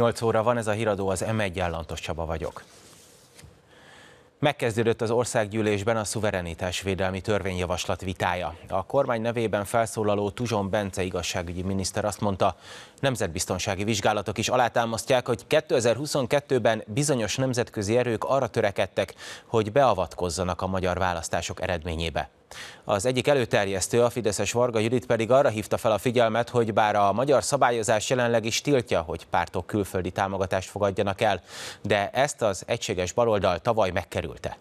8 óra van, ez a híradó, az M1 állantos Csaba vagyok. Megkezdődött az országgyűlésben a védelmi törvényjavaslat vitája. A kormány nevében felszólaló Tuzson Bence igazságügyi miniszter azt mondta, nemzetbiztonsági vizsgálatok is alátámasztják, hogy 2022-ben bizonyos nemzetközi erők arra törekedtek, hogy beavatkozzanak a magyar választások eredményébe. Az egyik előterjesztő, a Fideszes Varga Judit pedig arra hívta fel a figyelmet, hogy bár a magyar szabályozás jelenleg is tiltja, hogy pártok külföldi támogatást fogadjanak el, de ezt az egységes baloldal tavaly megkerülte.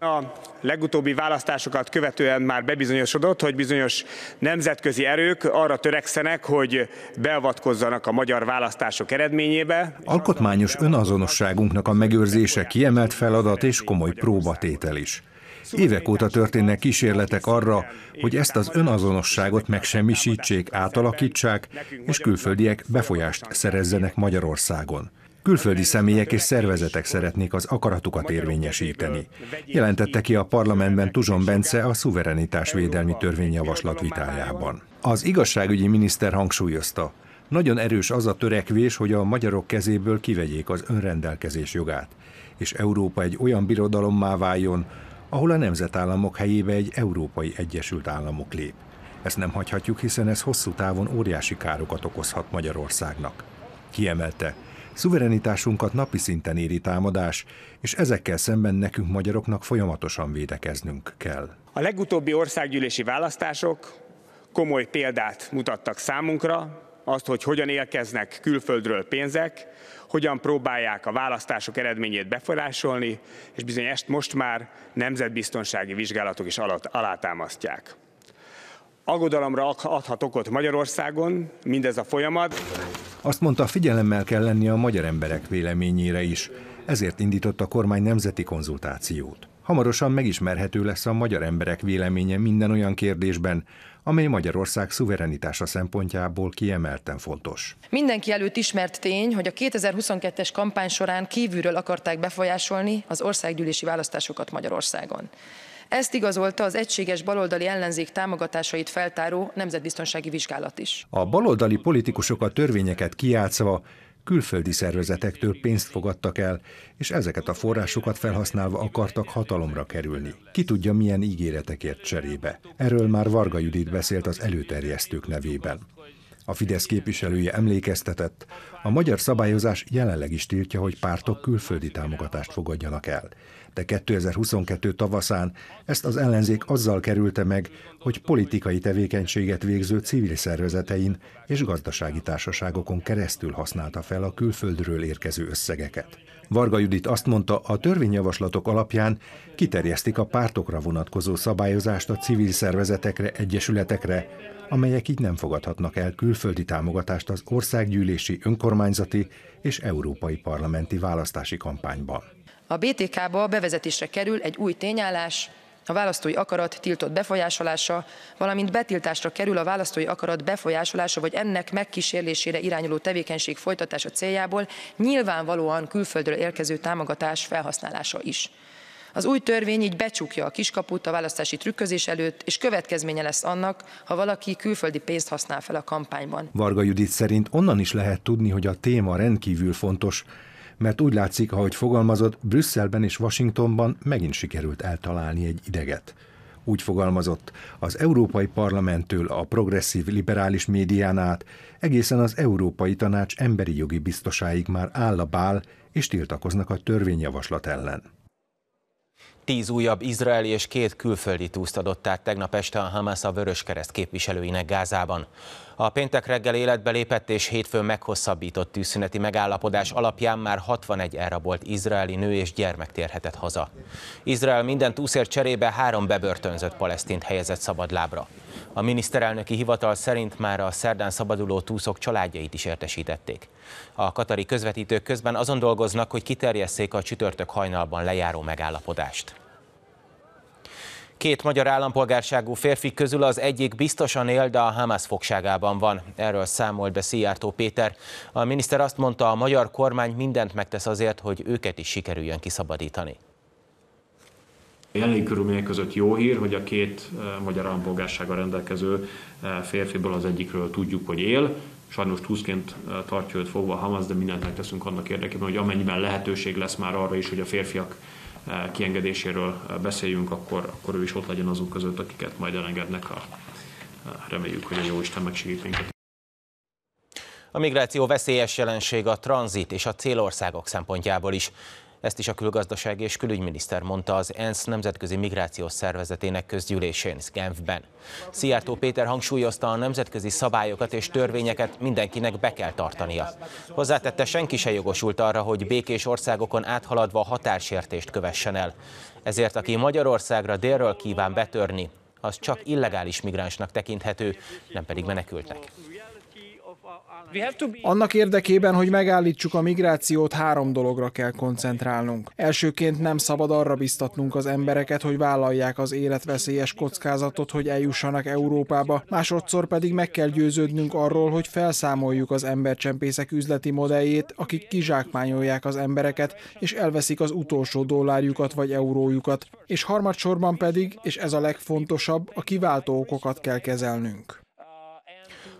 A legutóbbi választásokat követően már bebizonyosodott, hogy bizonyos nemzetközi erők arra törekszenek, hogy beavatkozzanak a magyar választások eredményébe. Alkotmányos önazonosságunknak a megőrzése kiemelt feladat és komoly próbatétel is. Évek óta történnek kísérletek arra, hogy ezt az önazonosságot megsemmisítsék, átalakítsák, és külföldiek befolyást szerezzenek Magyarországon. Külföldi személyek és szervezetek szeretnék az akaratukat érvényesíteni. Jelentette ki a parlamentben Tuzson Bence a szuverenitás védelmi törvényjavaslat vitájában. Az igazságügyi miniszter hangsúlyozta, nagyon erős az a törekvés, hogy a magyarok kezéből kivegyék az önrendelkezés jogát, és Európa egy olyan birodalommá váljon, ahol a nemzetállamok helyébe egy Európai Egyesült Államok lép. Ezt nem hagyhatjuk, hiszen ez hosszú távon óriási károkat okozhat Magyarországnak. Kiemelte, szuverenitásunkat napi szinten éri támadás, és ezekkel szemben nekünk magyaroknak folyamatosan védekeznünk kell. A legutóbbi országgyűlési választások komoly példát mutattak számunkra, azt, hogy hogyan élkeznek külföldről pénzek, hogyan próbálják a választások eredményét befolyásolni, és bizony ezt most már nemzetbiztonsági vizsgálatok is alatt, alátámasztják. Agodalomra adhat okot Magyarországon mindez a folyamat. Azt mondta, figyelemmel kell lenni a magyar emberek véleményére is. Ezért indított a kormány nemzeti konzultációt hamarosan megismerhető lesz a magyar emberek véleménye minden olyan kérdésben, amely Magyarország szuverenitása szempontjából kiemelten fontos. Mindenki előtt ismert tény, hogy a 2022-es kampány során kívülről akarták befolyásolni az országgyűlési választásokat Magyarországon. Ezt igazolta az egységes baloldali ellenzék támogatásait feltáró nemzetbiztonsági vizsgálat is. A baloldali politikusok a törvényeket kiátszva külföldi szervezetektől pénzt fogadtak el, és ezeket a forrásokat felhasználva akartak hatalomra kerülni. Ki tudja, milyen ígéretekért cserébe. Erről már Varga Judit beszélt az előterjesztők nevében. A Fidesz képviselője emlékeztetett, a magyar szabályozás jelenleg is tiltja, hogy pártok külföldi támogatást fogadjanak el. De 2022 tavaszán ezt az ellenzék azzal kerülte meg, hogy politikai tevékenységet végző civil szervezetein és gazdasági társaságokon keresztül használta fel a külföldről érkező összegeket. Varga Judit azt mondta, a törvényjavaslatok alapján kiterjesztik a pártokra vonatkozó szabályozást a civil szervezetekre, egyesületekre, amelyek így nem fogadhatnak el külföldi támogatást az országgyűlési, önkormányzati és európai parlamenti választási kampányban. A BTK-ba bevezetésre kerül egy új tényállás, a választói akarat tiltott befolyásolása, valamint betiltásra kerül a választói akarat befolyásolása vagy ennek megkísérlésére irányuló tevékenység folytatása céljából nyilvánvalóan külföldről érkező támogatás felhasználása is. Az új törvény így becsukja a kiskaput a választási trükközés előtt, és következménye lesz annak, ha valaki külföldi pénzt használ fel a kampányban. Varga Judit szerint onnan is lehet tudni, hogy a téma rendkívül fontos, mert úgy látszik, ahogy fogalmazott, Brüsszelben és Washingtonban megint sikerült eltalálni egy ideget. Úgy fogalmazott, az Európai Parlamenttől a progresszív liberális médián át, egészen az Európai Tanács emberi jogi biztosáig már áll a bál, és tiltakoznak a törvényjavaslat ellen. Tíz újabb izraeli és két külföldi túszt adott át tegnap este a Hamas a Vöröskereszt képviselőinek Gázában. A péntek reggel életbe lépett és hétfőn meghosszabbított tűzszüneti megállapodás alapján már 61 elrabolt izraeli nő és gyermek térhetett haza. Izrael minden túszért cserébe három bebörtönzött palesztint helyezett szabadlábra. A miniszterelnöki hivatal szerint már a szerdán szabaduló túszok családjait is értesítették. A katari közvetítők közben azon dolgoznak, hogy kiterjesszék a csütörtök hajnalban lejáró megállapodást. Két magyar állampolgárságú férfi közül az egyik biztosan él, de a Hamas fogságában van. Erről számolt be Szijjártó Péter. A miniszter azt mondta, a magyar kormány mindent megtesz azért, hogy őket is sikerüljön kiszabadítani. Jelenlegi körülmények között jó hír, hogy a két eh, magyar állampolgársággal rendelkező eh, férfiból az egyikről tudjuk, hogy él. Sajnos túszként eh, tartja őt fogva a Hamas, de mindent megteszünk annak érdekében, hogy amennyiben lehetőség lesz már arra is, hogy a férfiak Eh, kiengedéséről eh, beszéljünk, akkor, akkor ő is ott legyen azok között, akiket majd elengednek. A, eh, reméljük, hogy a jó isten megsegít minket. A migráció veszélyes jelenség a tranzit és a célországok szempontjából is. Ezt is a külgazdaság és külügyminiszter mondta az ENSZ nemzetközi migrációs szervezetének közgyűlésén Genfben. Szijjártó Péter hangsúlyozta a nemzetközi szabályokat és törvényeket mindenkinek be kell tartania. Hozzátette, senki se jogosult arra, hogy békés országokon áthaladva határsértést kövessen el. Ezért aki Magyarországra délről kíván betörni, az csak illegális migránsnak tekinthető, nem pedig menekültnek. Annak érdekében, hogy megállítsuk a migrációt, három dologra kell koncentrálnunk. Elsőként nem szabad arra biztatnunk az embereket, hogy vállalják az életveszélyes kockázatot, hogy eljussanak Európába, másodszor pedig meg kell győződnünk arról, hogy felszámoljuk az embercsempészek üzleti modelljét, akik kizsákmányolják az embereket, és elveszik az utolsó dollárjukat vagy eurójukat. És harmadsorban pedig, és ez a legfontosabb, a kiváltó okokat kell kezelnünk.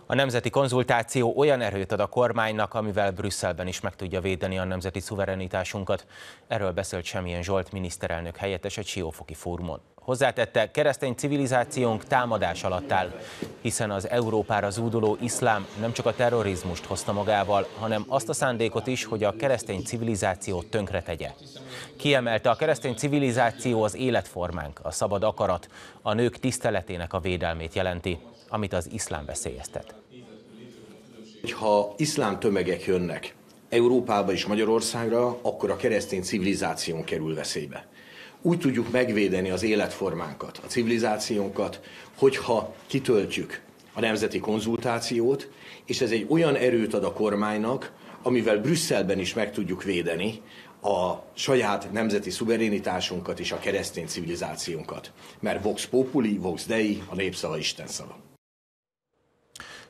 A nemzeti konzultáció olyan erőt ad a kormánynak, amivel Brüsszelben is meg tudja védeni a nemzeti szuverenitásunkat. Erről beszélt Semmilyen Zsolt miniszterelnök helyettes egy Siófoki fórumon. Hozzátette, keresztény civilizációnk támadás alatt áll, hiszen az Európára zúduló iszlám nem csak a terrorizmust hozta magával, hanem azt a szándékot is, hogy a keresztény civilizációt tegye. Kiemelte, a keresztény civilizáció az életformánk, a szabad akarat, a nők tiszteletének a védelmét jelenti amit az iszlám veszélyeztet. Ha iszlám tömegek jönnek Európába és Magyarországra, akkor a keresztény civilizáción kerül veszélybe. Úgy tudjuk megvédeni az életformánkat, a civilizációnkat, hogyha kitöltjük a nemzeti konzultációt, és ez egy olyan erőt ad a kormánynak, amivel Brüsszelben is meg tudjuk védeni a saját nemzeti szuverenitásunkat és a keresztény civilizációnkat. Mert Vox Populi, Vox Dei, a népszava Isten szava.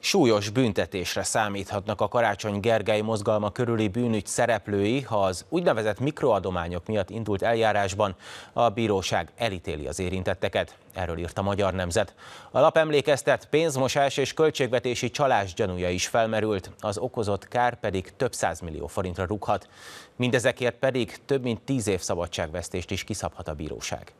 Súlyos büntetésre számíthatnak a Karácsony Gergely mozgalma körüli bűnügy szereplői, ha az úgynevezett mikroadományok miatt indult eljárásban a bíróság elítéli az érintetteket. Erről írt a Magyar Nemzet. A lap emlékeztet, pénzmosás és költségvetési csalás gyanúja is felmerült, az okozott kár pedig több millió forintra rúghat. Mindezekért pedig több mint tíz év szabadságvesztést is kiszabhat a bíróság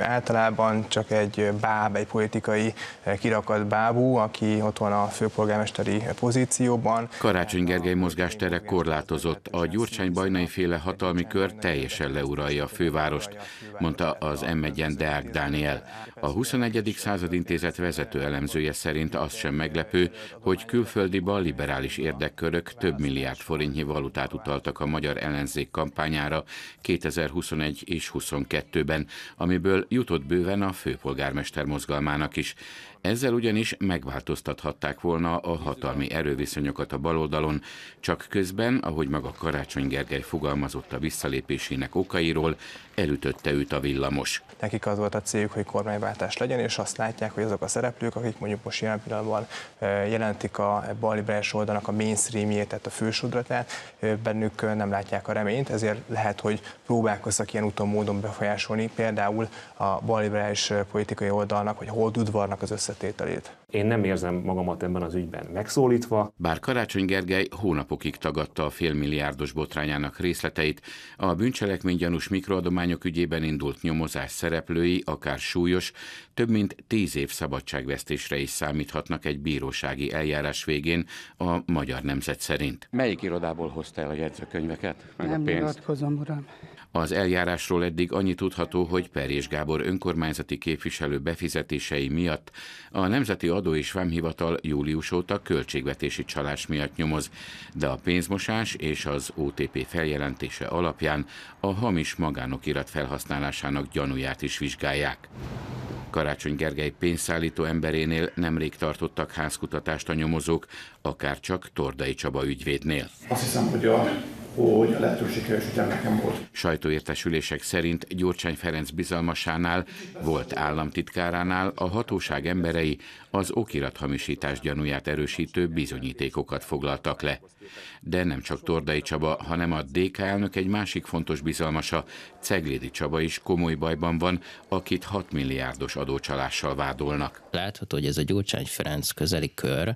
általában csak egy báb, egy politikai eh, kirakat bábú, aki ott van a főpolgármesteri pozícióban. Karácsony Gergely mozgástere korlátozott. A Gyurcsány Bajnai féle hatalmi kör teljesen leuralja a fővárost, mondta az m 1 Deák Dániel. A 21. század intézet vezető elemzője szerint az sem meglepő, hogy bal liberális érdekkörök több milliárd forintnyi valutát utaltak a magyar ellenzék kampányára 2021 és 22 ben amiből jutott bőven a főpolgármester mozgalmának is. Ezzel ugyanis megváltoztathatták volna a hatalmi erőviszonyokat a baloldalon, csak közben, ahogy maga Karácsony Gergely fogalmazott a visszalépésének okairól, elütötte őt a villamos. Nekik az volt a céljuk, hogy kormányváltás legyen, és azt látják, hogy azok a szereplők, akik mondjuk most jelen pillanatban jelentik a balliberes oldalnak a mainstreamjét, tehát a fősodratát, bennük nem látják a reményt, ezért lehet, hogy próbálkoztak ilyen úton módon befolyásolni például a balliberális politikai oldalnak, vagy holdudvarnak az össze összetételét. Én nem érzem magamat ebben az ügyben megszólítva. Bár Karácsony Gergely hónapokig tagadta a félmilliárdos botrányának részleteit, a bűncselekmény gyanús mikroadományok ügyében indult nyomozás szereplői akár súlyos, több mint tíz év szabadságvesztésre is számíthatnak egy bírósági eljárás végén a magyar nemzet szerint. Melyik irodából hozta el a jegyzőkönyveket? Meg nem a pénzt? nyilatkozom, uram. Az eljárásról eddig annyi tudható, hogy Perés Gábor önkormányzati képviselő befizetései miatt a Nemzeti Adó és Vámhivatal július óta költségvetési csalás miatt nyomoz, de a pénzmosás és az OTP feljelentése alapján a hamis magánokirat felhasználásának gyanúját is vizsgálják. Karácsony Gergely pénzszállító emberénél nemrég tartottak házkutatást a nyomozók, akár csak Tordai Csaba ügyvédnél. Azt hiszem, hogy a hogy a lehetősége is ugyan nekem volt. Sajtóértesülések szerint Gyurcsány Ferenc bizalmasánál, volt államtitkáránál a hatóság emberei az okirathamisítás gyanúját erősítő bizonyítékokat foglaltak le. De nem csak Tordai Csaba, hanem a DK elnök egy másik fontos bizalmasa, Ceglédi Csaba is komoly bajban van, akit 6 milliárdos adócsalással vádolnak. Látható, hogy ez a Gyurcsány Ferenc közeli kör,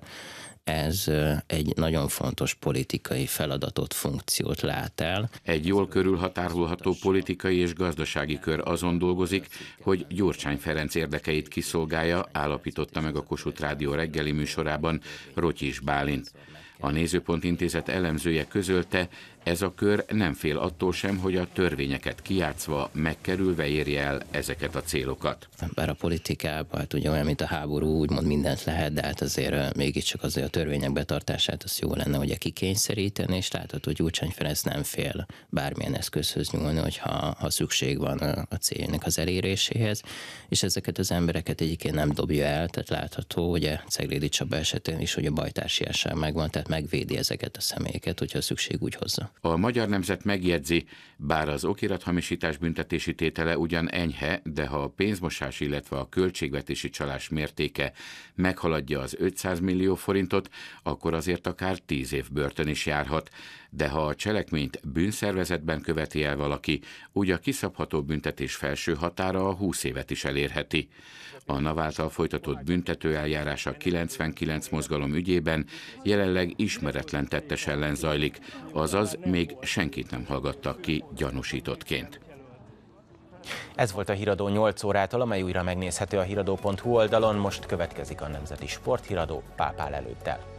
ez egy nagyon fontos politikai feladatot, funkciót lát el. Egy jól körülhatárolható politikai és gazdasági kör azon dolgozik, hogy Gyurcsány Ferenc érdekeit kiszolgálja, állapította meg a Kossuth Rádió reggeli műsorában Rotyis Bálint. A Nézőpont Intézet elemzője közölte, ez a kör nem fél attól sem, hogy a törvényeket kiátszva, megkerülve érje el ezeket a célokat. Bár a politikában, hát ugye olyan, mint a háború, úgymond mindent lehet, de hát azért mégiscsak azért a törvények betartását az jó lenne hogy a kikényszeríteni, és látod, hogy Gyurcsány Ferenc nem fél bármilyen eszközhöz nyúlni, hogyha ha szükség van a célnek az eléréséhez, és ezeket az embereket egyébként nem dobja el, tehát látható, a Ceglédi Csaba esetén is, hogy a bajtársiásán megvan, tehát megvédi ezeket a személyeket, hogyha szükség úgy hozza. A magyar nemzet megjegyzi, bár az okirathamisítás büntetési tétele ugyan enyhe, de ha a pénzmosás, illetve a költségvetési csalás mértéke meghaladja az 500 millió forintot, akkor azért akár 10 év börtön is járhat, de ha a cselekményt bűnszervezetben követi el valaki, úgy a kiszabható büntetés felső határa a 20 évet is elérheti. A NAV által folytatott büntetőeljárás a 99 mozgalom ügyében jelenleg ismeretlen tettes ellen zajlik, azaz még senkit nem hallgattak ki gyanúsítottként. Ez volt a Híradó 8 órától, amely újra megnézhető a híradó.hu oldalon. Most következik a Nemzeti Sporthíradó Pápál előttel.